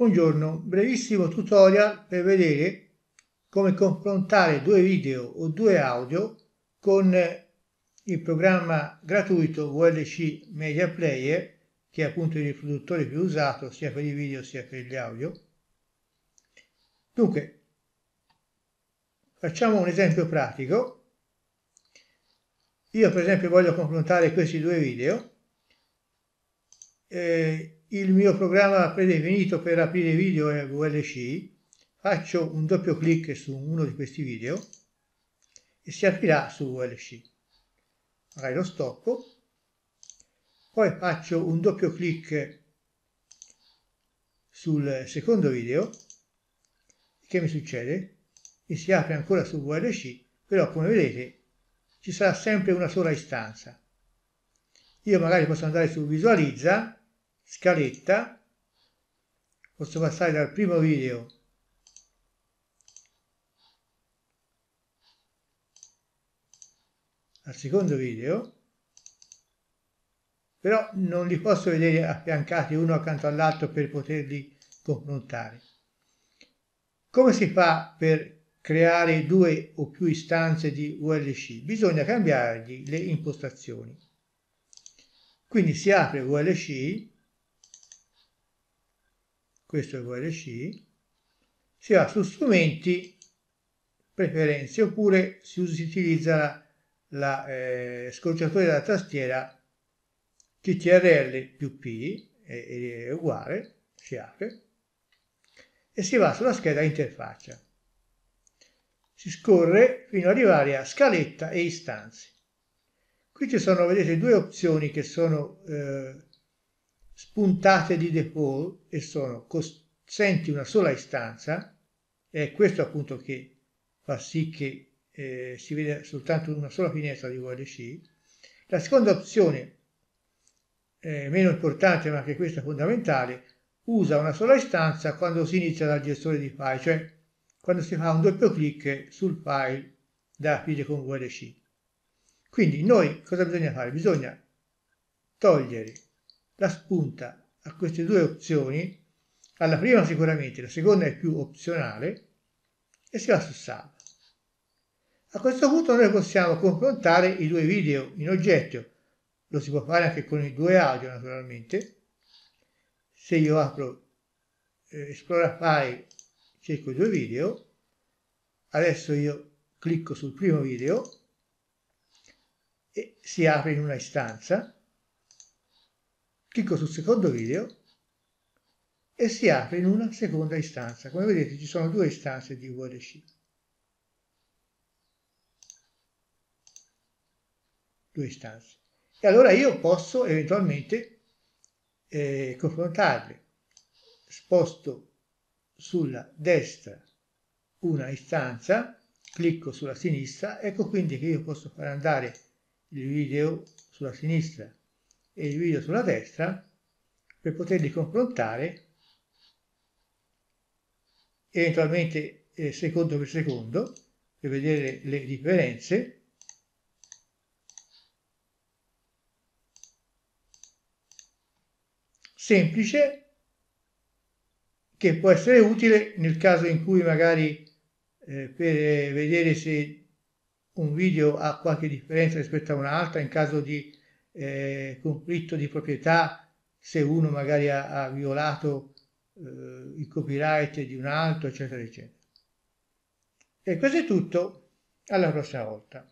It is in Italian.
Buongiorno, brevissimo tutorial per vedere come confrontare due video o due audio con eh, il programma gratuito VLC Media Player che è appunto il riproduttore più usato sia per i video sia per gli audio. Dunque, facciamo un esempio pratico. Io per esempio voglio confrontare questi due video eh, il mio programma predefinito per aprire video è VLC, faccio un doppio clic su uno di questi video e si aprirà su VLC. Magari lo stoppo, poi faccio un doppio clic sul secondo video che mi succede? Mi si apre ancora su VLC, però come vedete ci sarà sempre una sola istanza. Io magari posso andare su visualizza scaletta posso passare dal primo video al secondo video però non li posso vedere affiancati uno accanto all'altro per poterli confrontare come si fa per creare due o più istanze di ulc Bisogna cambiargli le impostazioni. Quindi si apre VLC, questo è VLC, si va su strumenti, preferenze, oppure si utilizza la eh, scorciatoia della tastiera CTRL più P, è, è uguale, si apre, e si va sulla scheda interfaccia. Si scorre fino ad arrivare a scaletta e istanze. Qui ci sono, vedete, due opzioni che sono eh, spuntate di default e sono consenti una sola istanza, è questo appunto che fa sì che eh, si veda soltanto una sola finestra di VLC. La seconda opzione, eh, meno importante ma anche questa è fondamentale, usa una sola istanza quando si inizia dal gestore di file, cioè quando si fa un doppio clic sul file da aprire con VLC. Quindi noi cosa bisogna fare? Bisogna togliere la spunta a queste due opzioni, alla prima sicuramente, la seconda è più opzionale, e si va su salva. A questo punto noi possiamo confrontare i due video in oggetto, lo si può fare anche con i due audio naturalmente. Se io apro eh, Esplora File, cerco i due video, adesso io clicco sul primo video e si apre in una istanza clicco sul secondo video e si apre in una seconda istanza. Come vedete ci sono due istanze di VLC. Due istanze. E allora io posso eventualmente eh, confrontarle. Sposto sulla destra una istanza, clicco sulla sinistra, ecco quindi che io posso far andare il video sulla sinistra e il video sulla destra per poterli confrontare eventualmente eh, secondo per secondo per vedere le differenze semplice che può essere utile nel caso in cui magari eh, per eh, vedere se un video ha qualche differenza rispetto a un'altra in caso di eh, conflitto di proprietà se uno magari ha, ha violato eh, il copyright di un altro, eccetera, eccetera. E questo è tutto, alla prossima volta.